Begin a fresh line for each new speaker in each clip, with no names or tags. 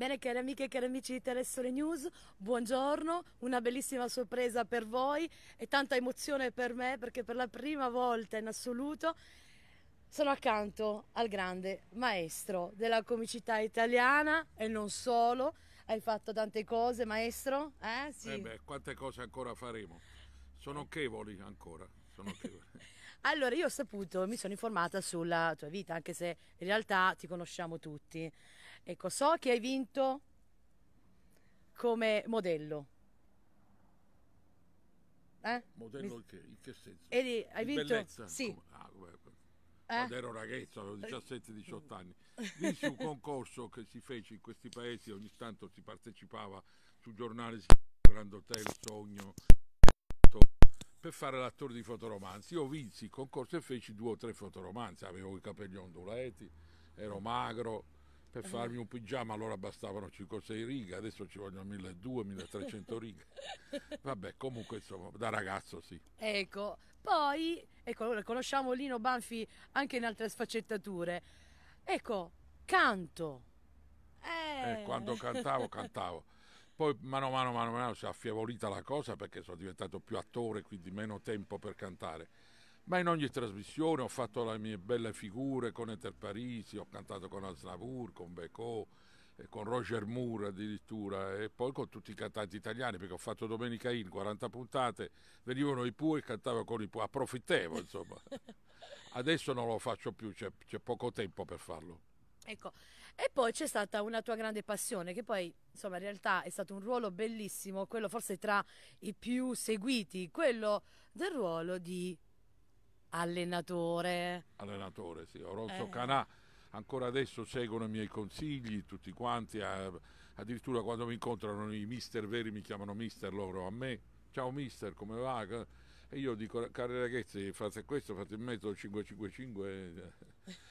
Bene cari amiche e cari amici di Telessole News, buongiorno, una bellissima sorpresa per voi e tanta emozione per me perché per la prima volta in assoluto sono accanto al grande maestro della comicità italiana e non solo, hai fatto tante cose maestro, eh? Sì. Eh beh,
quante cose ancora faremo, sono chevoli ancora, sono chevoli.
Allora, io ho saputo, mi sono informata sulla tua vita, anche se in realtà ti conosciamo tutti. Ecco, so che hai vinto come modello.
Eh? Modello Mi- che? In che senso? Eri, hai vinto? bellezza? Sì. Come- ah, come- eh? quando ero ragazzo, avevo 17-18 anni, vinsi un concorso che si fece in questi paesi, ogni tanto si partecipava su giornali, si chiamava Grand Hotel, Sogno, per fare l'attore di fotoromanzi. Io vinsi il concorso e feci due o tre fotoromanzi, avevo i capelli ondulati, ero magro. Per farmi un pigiama allora bastavano 5-6 o righe, adesso ci vogliono 1200-1300 righe. Vabbè, comunque insomma, da ragazzo sì.
Ecco, poi, ecco, conosciamo Lino Banfi anche in altre sfaccettature. Ecco, canto. Eh. Eh, quando cantavo, cantavo.
Poi mano a mano, mano mano si è affievolita la cosa perché sono diventato più attore, quindi meno tempo per cantare. Ma in ogni trasmissione ho fatto le mie belle figure con Eter Parisi, ho cantato con Aznavour, con Becot, eh, con Roger Moore addirittura e poi con tutti i cantanti italiani perché ho fatto Domenica In 40 puntate venivano i Pooh e cantavo con i Pooh approfittevo insomma adesso non lo faccio più c'è, c'è poco tempo per farlo
Ecco, e poi c'è stata una tua grande passione che poi, insomma, in realtà è stato un ruolo bellissimo, quello forse tra i più seguiti, quello del ruolo di allenatore.
Allenatore, sì, Oronzo eh. Canà. Ancora adesso seguono i miei consigli, tutti quanti, addirittura quando mi incontrano i mister veri mi chiamano mister loro a me. Ciao mister, come va? E io dico, cari ragazzi, fate questo, fate il metodo 555.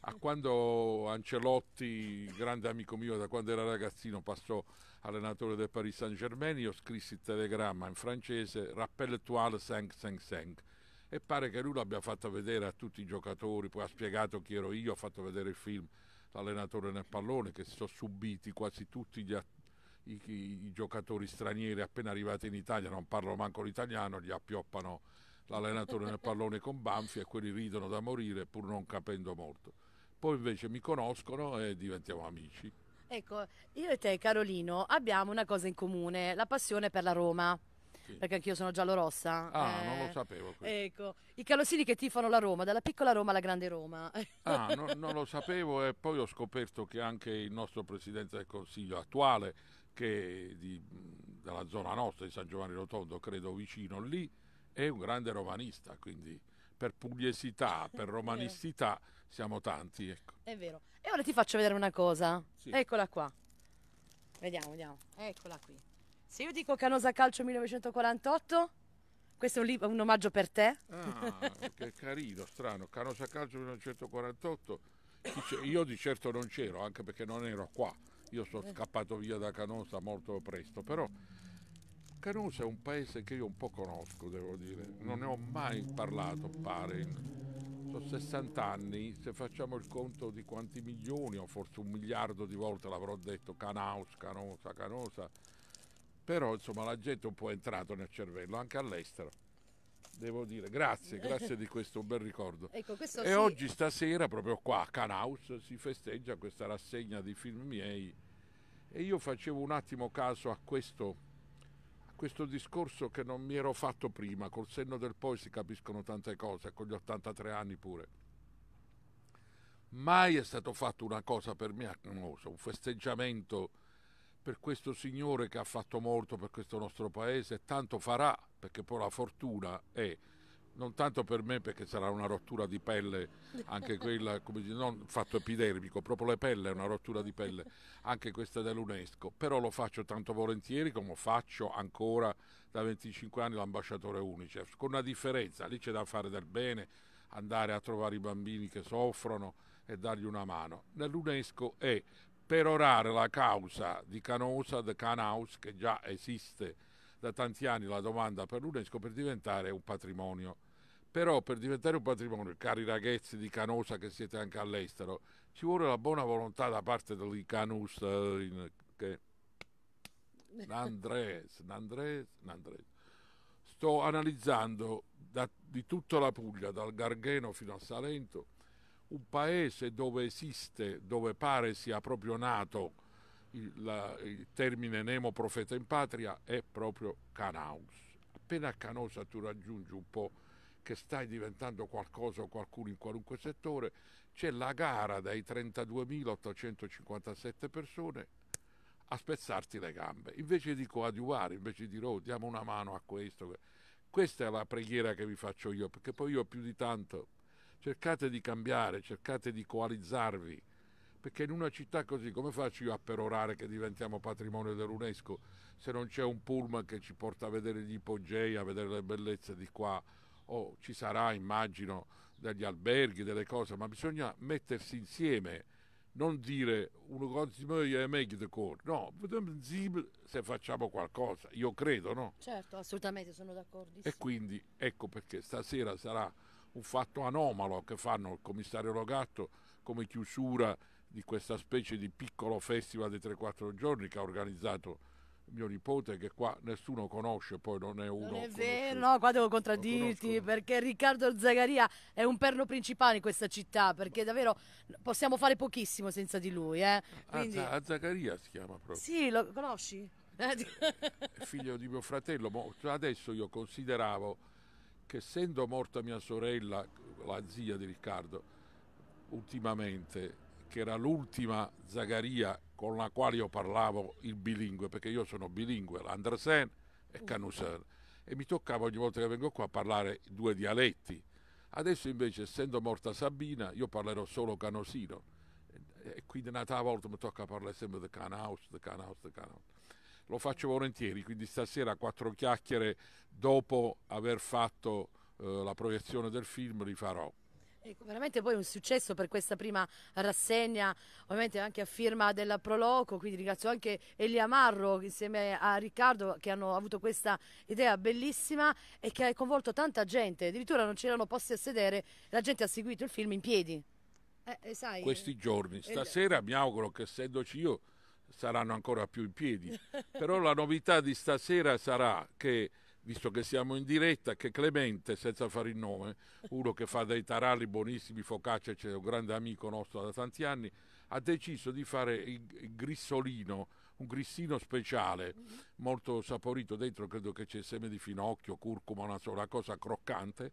A quando Ancelotti, grande amico mio da quando era ragazzino, passò allenatore del Paris Saint Germain, io scrissi il telegramma in francese, rappel toile 555 e pare che lui l'abbia fatto vedere a tutti i giocatori, poi ha spiegato chi ero io, ha fatto vedere il film L'allenatore nel pallone che si sono subiti quasi tutti gli, i, i, i, giocatori stranieri appena arrivati in Italia, non parlo manco l'italiano, gli appioppano l'allenatore nel pallone con Banfi e quelli ridono da morire pur non capendo molto. Poi invece mi conoscono e diventiamo amici.
Ecco, io e te Carolino abbiamo una cosa in comune, la passione per la Roma. Sì. Perché anch'io sono giallorossa. Ah, eh, non lo sapevo. Questo. Ecco, i calossini che tifano la Roma, dalla piccola Roma alla grande Roma. Ah, no,
non lo sapevo e poi ho scoperto che anche il nostro Presidente del Consiglio attuale, che è di, dalla zona nostra di San Giovanni Rotondo, credo vicino lì, è un grande romanista, quindi per pugliesità, per romanistità siamo tanti. Ecco.
È vero. E ora ti faccio vedere una cosa. Sì. Eccola qua. Vediamo, vediamo. Eccola qui. Se io dico Canosa Calcio 1948, questo è un, lib- un omaggio per te. Ah,
che carino, strano. Canosa Calcio 1948. Io di certo non c'ero, anche perché non ero qua. Io sono scappato via da Canosa molto presto, però Canosa è un paese che io un po' conosco, devo dire, non ne ho mai parlato, pare. Sono 60 anni, se facciamo il conto di quanti milioni, o forse un miliardo di volte l'avrò detto, Canaus, Canosa, Canosa, però insomma la gente è un po' entrata nel cervello, anche all'estero devo dire. Grazie, grazie di questo bel ricordo. Ecco, questo e sì. oggi stasera, proprio qua a Canaus, si festeggia questa rassegna di film miei e io facevo un attimo caso a questo questo discorso che non mi ero fatto prima, col senno del poi si capiscono tante cose, con gli 83 anni pure. Mai è stato fatto una cosa per me, un festeggiamento per questo signore che ha fatto molto per questo nostro paese e tanto farà, perché poi la fortuna è non tanto per me perché sarà una rottura di pelle, anche quella, come dice, non fatto epidermico, proprio le pelle, una rottura di pelle, anche questa dell'UNESCO, però lo faccio tanto volentieri come faccio ancora da 25 anni l'ambasciatore UNICEF, con una differenza, lì c'è da fare del bene, andare a trovare i bambini che soffrono e dargli una mano. Nell'UNESCO è per orare la causa di Canosa, The Can che già esiste da tanti anni la domanda per l'UNESCO per diventare un patrimonio però per diventare un patrimonio, cari ragazzi di Canosa che siete anche all'estero, ci vuole la buona volontà da parte dell'Icanus eh, che Nandres, Nandres, Nandres. Sto analizzando da, di tutta la Puglia, dal Gargheno fino a Salento, un paese dove esiste, dove pare sia proprio nato il, la, il termine Nemo profeta in patria, è proprio Canaus. Appena a Canosa tu raggiungi un po' che stai diventando qualcosa o qualcuno in qualunque settore, c'è la gara dai 32.857 persone a spezzarti le gambe, invece di coadiuvare, invece di oh, diamo una mano a questo. Questa è la preghiera che vi faccio io, perché poi io più di tanto cercate di cambiare, cercate di coalizzarvi, perché in una città così come faccio io a perorare che diventiamo patrimonio dell'UNESCO se non c'è un pullman che ci porta a vedere gli ipogei, a vedere le bellezze di qua, oh, ci sarà immagino degli alberghi, delle cose, ma bisogna mettersi insieme, non dire uno consiglio è meglio di corno, no, se facciamo qualcosa, io credo, no?
Certo, assolutamente sono d'accordo. E
quindi ecco perché stasera sarà un fatto anomalo che fanno il commissario Logatto come chiusura di questa specie di piccolo festival di 3-4 giorni che ha organizzato mio nipote che qua nessuno conosce, poi non è uno. Non è vero, no,
qua devo contraddirti perché Riccardo Zagaria è un perno principale in questa città perché davvero possiamo fare pochissimo senza di lui. Eh? Ah, Quindi... A, ah,
Zagaria si chiama proprio. Sì, lo
conosci? Eh, eh,
è figlio di mio fratello, adesso io consideravo che essendo morta mia sorella, la zia di Riccardo, ultimamente, che era l'ultima Zagaria con la quale io parlavo il bilingue, perché io sono bilingue, l'Andresen e mm. Canuser, e mi toccava ogni volta che vengo qua parlare due dialetti. Adesso invece, essendo morta Sabina, io parlerò solo canosino. E quindi una volta mi tocca parlare sempre di Canaus, di Canaus, di Canaus. Lo faccio volentieri, quindi stasera quattro chiacchiere dopo aver fatto eh, la proiezione del film li farò.
Ecco, veramente poi un successo per questa prima rassegna, ovviamente anche a firma della Proloco, quindi ringrazio anche Elia Marro insieme a Riccardo che hanno avuto questa idea bellissima e che ha coinvolto tanta gente, addirittura non c'erano posti a sedere, la gente ha seguito il film in piedi. Eh, eh, sai, Questi
eh, giorni, eh, stasera eh, mi auguro che essendoci io saranno ancora più in piedi, però la novità di stasera sarà che visto che siamo in diretta, che Clemente, senza fare il nome, uno che fa dei taralli buonissimi, focaccia, c'è un grande amico nostro da tanti anni, ha deciso di fare il grissolino, un grissino speciale, mhm. molto saporito, dentro credo che c'è seme di finocchio, curcuma, una, sola cosa croccante,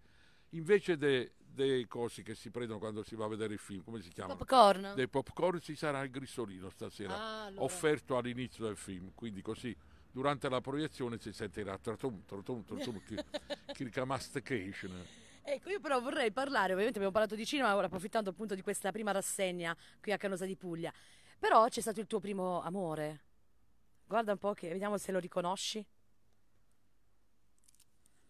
invece dei de cosi che si prendono quando si va a vedere il film, come si chiama? Popcorn. Dei popcorn ci sarà il grissolino stasera, ah, allora. offerto all'inizio del film, quindi così durante la proiezione si sentirà tratum, tratum, tratum, kirkamastakation.
Ecco, io però vorrei parlare, ovviamente abbiamo parlato di cinema, ora approfittando appunto di questa prima rassegna qui a Canosa di Puglia, però c'è stato il tuo primo amore. Guarda un po' che vediamo se lo riconosci.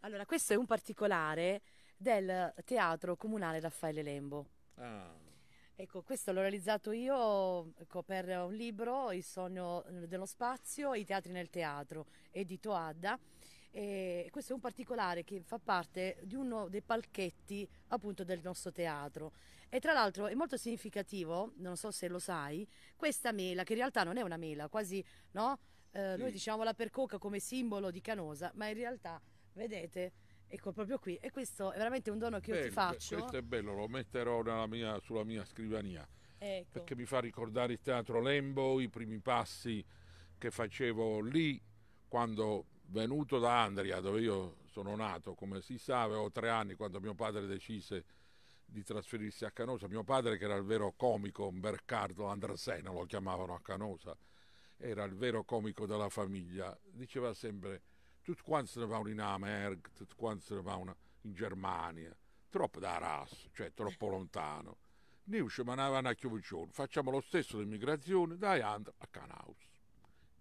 Allora, questo è un particolare del Teatro Comunale Raffaele Lembo. Ah. Ecco, questo l'ho realizzato io ecco, per un libro, Il sogno dello spazio i teatri nel teatro, edito Adda. E questo è un particolare che fa parte di uno dei palchetti appunto del nostro teatro. E tra l'altro è molto significativo, non so se lo sai, questa mela, che in realtà non è una mela, quasi no? Eh, noi diciamo la percoca come simbolo di canosa, ma in realtà, vedete, Ecco, proprio qui. E questo è veramente un dono che bello, io ti faccio. Questo è
bello, lo metterò mia, sulla mia scrivania. Ecco. Perché mi fa ricordare il teatro Lembo, i primi passi che facevo lì quando venuto da Andria, dove io sono nato, come si sa, avevo tre anni quando mio padre decise di trasferirsi a Canosa. Mio padre, che era il vero comico, Bercardo Andresen, lo chiamavano a Canosa, era il vero comico della famiglia, diceva sempre tutti quanti se ne vanno in America, tutti quanti se ne vanno in Germania, troppo da ras, cioè troppo eh. lontano. Noi usciamo manavano a Chiovicione, facciamo lo stesso l'immigrazione da Iandra a Canaus,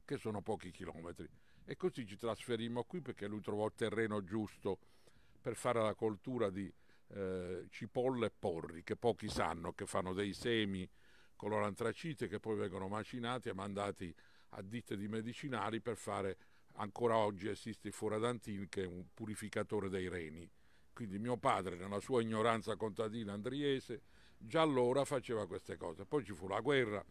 che sono pochi chilometri. E così ci trasferimmo qui perché lui trovò il terreno giusto per fare la coltura di eh, cipolle e porri, che pochi sanno, che fanno dei semi color antracite che poi vengono macinati e mandati a ditte di medicinali per fare ancora oggi esiste il foradantin che è un purificatore dei reni. Quindi mio padre, nella sua ignoranza contadina andriese, già allora faceva queste cose. Poi ci fu la guerra,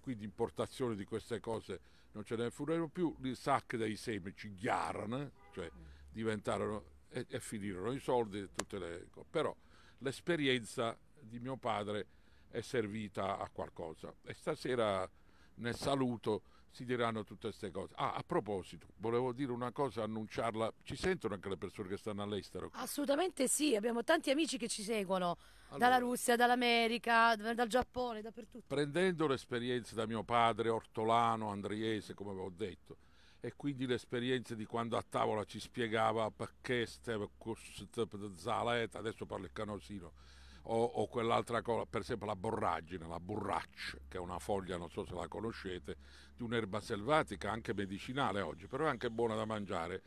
quindi importazione di queste cose non ce ne furono più, i sacchi dei semi ci ghiarono, eh, cioè diventarono e, e, finirono i soldi e tutte le cose. Però l'esperienza di mio padre è servita a qualcosa. E stasera nel saluto si diranno tutte queste cose. Ah, a proposito, volevo dire una cosa, annunciarla. Ci sentono anche le persone che stanno all'estero?
Assolutamente sì, abbiamo tanti amici che ci seguono allora, dalla Russia, dall'America, dal Giappone, dappertutto.
Prendendo l'esperienza da mio padre, Ortolano, Andriese, come avevo detto, e quindi l'esperienza di quando a tavola ci spiegava perché Zaleta, adesso parlo il canosino, o, o quell'altra cosa, per esempio la borragine, la burraccia, che è una foglia, non so se la conoscete, di un'erba selvatica, anche medicinale oggi, però è anche buona da mangiare.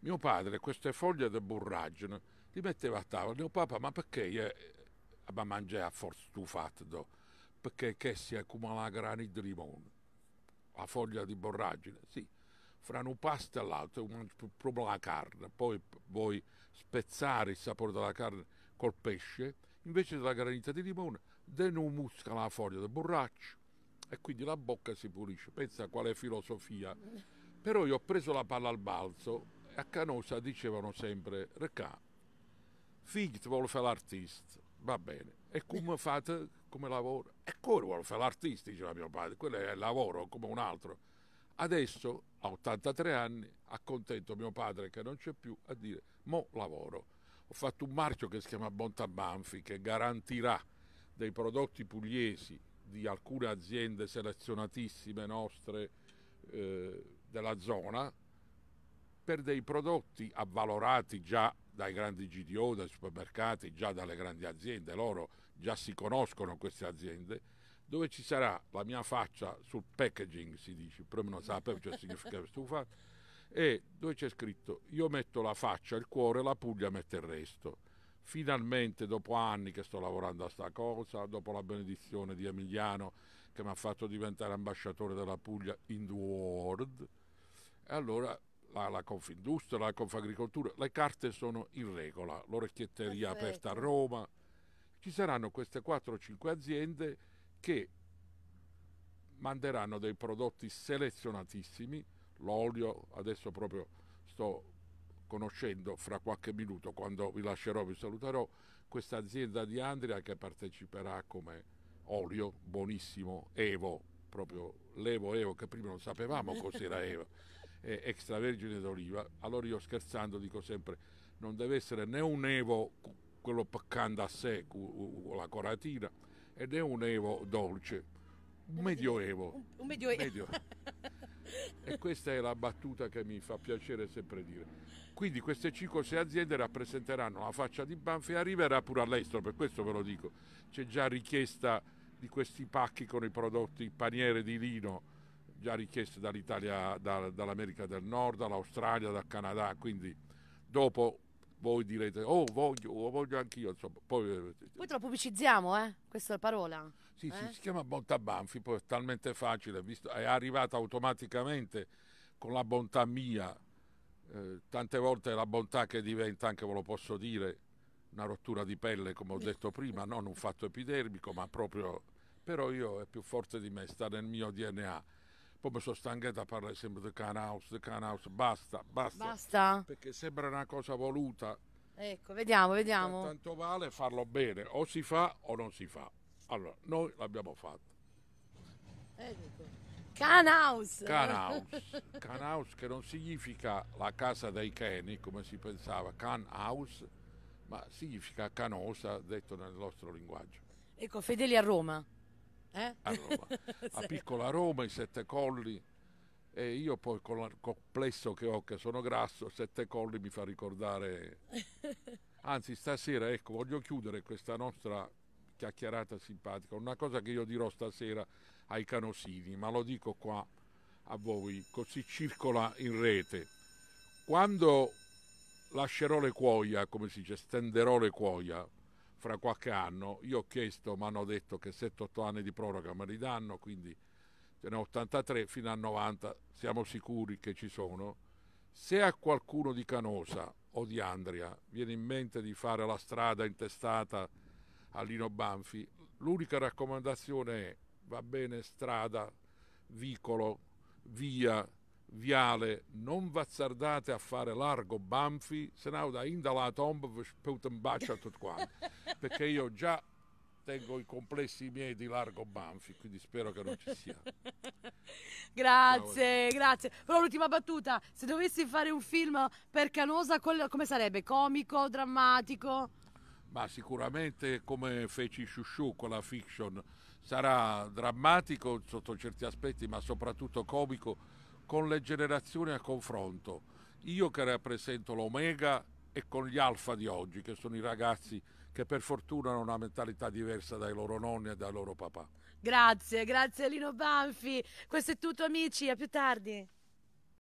Mio padre queste foglie di burragine li metteva a tavola, mio papà, ma perché io, eh, ma mangia a forza tu stufato? Perché che sia come la grani di limone, la foglia di borragine, sì fra un pasto e l'altro, proprio la carne, poi vuoi spezzare il sapore della carne col pesce invece della granita di limone denomusca la foglia del borraccio e quindi la bocca si pulisce. Pensa a quale filosofia. Però io ho preso la palla al balzo e a Canosa dicevano sempre Recà, figlio vuole fare l'artista, va bene, e come fate, come lavoro? E come vuole fare l'artista, diceva mio padre, quello è il lavoro come un altro. Adesso, a 83 anni, accontento mio padre che non c'è più a dire, mo lavoro ho fatto un marchio che si chiama Bonta Banfi che garantirà dei prodotti pugliesi di alcune aziende selezionatissime nostre eh, della zona per dei prodotti avvalorati già dai grandi GDO, dai supermercati, già dalle grandi aziende, loro già si conoscono queste aziende, dove ci sarà la mia faccia sul packaging, si dice, però non sapeva, cioè significa stufato, e dove c'è scritto io metto la faccia, il cuore, la Puglia mette il resto. Finalmente dopo anni che sto lavorando a sta cosa, dopo la benedizione di Emiliano che mi ha fatto diventare ambasciatore della Puglia in the world, e allora la, la Confindustria, la Confagricoltura, le carte sono in regola, l'orecchietteria aperta a Roma, ci saranno queste 4-5 aziende che manderanno dei prodotti selezionatissimi l'olio, adesso proprio sto conoscendo fra qualche minuto quando vi lascerò, vi saluterò, questa azienda di Andria che parteciperà come olio buonissimo Evo, proprio l'Evo Evo che prima non sapevamo cos'era Evo, eh, extravergine d'oliva. Allora io scherzando dico sempre non deve essere né un Evo quello peccante a sé con la coratina ed è un Evo dolce, un medioevo.
Un medioevo. Medio
E questa è la battuta che mi fa piacere sempre dire. Quindi queste 5-6 aziende rappresenteranno la faccia di Banfi e arriverà pure all'estero, per questo ve lo dico. C'è già richiesta di questi pacchi con i prodotti paniere di lino, già richieste dall'Italia, da, dall'America del Nord, dall'Australia, dal Canada, quindi dopo voi direte, oh voglio, oh, voglio anch'io, insomma. Poi, eh,
poi te lo pubblicizziamo, eh? Questa è la parola. Sì, eh? sì,
si chiama bontà Banfi, poi è talmente facile, visto, è arrivata automaticamente con la bontà mia. Eh, tante volte è la bontà che diventa, anche ve lo posso dire, una rottura di pelle, come ho detto prima, non un fatto epidermico, ma proprio... Però io è più forte di me, sta nel mio DNA poi mi sono stancata a parlare sempre di can house, del Basta, basta. Basta? Perché sembra una cosa voluta.
Ecco, vediamo, vediamo. Tanto
vale farlo bene, o si fa o non si fa. Allora, noi l'abbiamo fatto.
Ecco. Can house. Can
che non significa la casa dei cani, come si pensava, can ma significa canosa, detto nel nostro linguaggio.
Ecco, fedeli a Roma eh? a Roma, a
piccola Roma, i sette colli. E io poi con il complesso che ho, che sono grasso, sette colli mi fa ricordare. Anzi, stasera, ecco, voglio chiudere questa nostra chiacchierata simpatica. Una cosa che io dirò stasera ai canosini, ma lo dico qua a voi, così circola in rete. Quando lascerò le cuoia, come si dice, stenderò le cuoia, fra qualche anno. Io ho chiesto, mi hanno detto che 7-8 anni di proroga me li danno, quindi ce ne ho 83 fino a 90, siamo sicuri che ci sono. Se a qualcuno di Canosa o di Andria viene in mente di fare la strada intestata a Lino Banfi, l'unica raccomandazione è va bene strada, vicolo, via, viale, non vazzardate a fare largo Banfi, se no da Indala Tomb sputen bacia tutto quanto. perché io già tengo i complessi miei di largo Banfi, quindi spero che non ci sia.
grazie, Ciao. grazie. Però l'ultima battuta, se dovessi fare un film per Canosa, come sarebbe? Comico, drammatico?
Ma sicuramente come feci Shushu con la fiction, sarà drammatico sotto certi aspetti, ma soprattutto comico con le generazioni a confronto. Io che rappresento l'Omega e con gli Alfa di oggi, che sono i ragazzi che per fortuna hanno una mentalità diversa dai loro nonni e dai loro papà.
Grazie, grazie Lino Banfi. Questo è tutto amici, a più tardi.